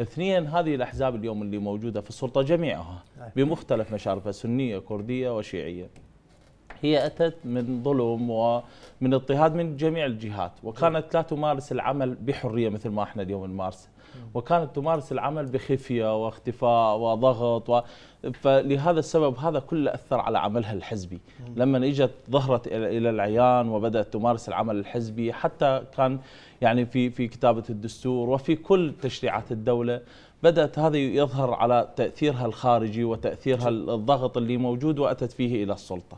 اثنين هذه الاحزاب اليوم اللي موجوده في السلطه جميعها نعم. بمختلف مشاربها سنيه كرديه وشيعيه هي أتت من ظلم ومن اضطهاد من جميع الجهات وكانت لا تمارس العمل بحرية مثل ما احنا اليوم نمارسه وكانت تمارس العمل بخفية واختفاء وضغط و... فلهذا السبب هذا كله أثر على عملها الحزبي لما إجت ظهرت إلى العيان وبدأت تمارس العمل الحزبي حتى كان يعني في في كتابة الدستور وفي كل تشريعات الدولة بدأت هذا يظهر على تأثيرها الخارجي وتأثيرها الضغط اللي موجود وأتت فيه إلى السلطة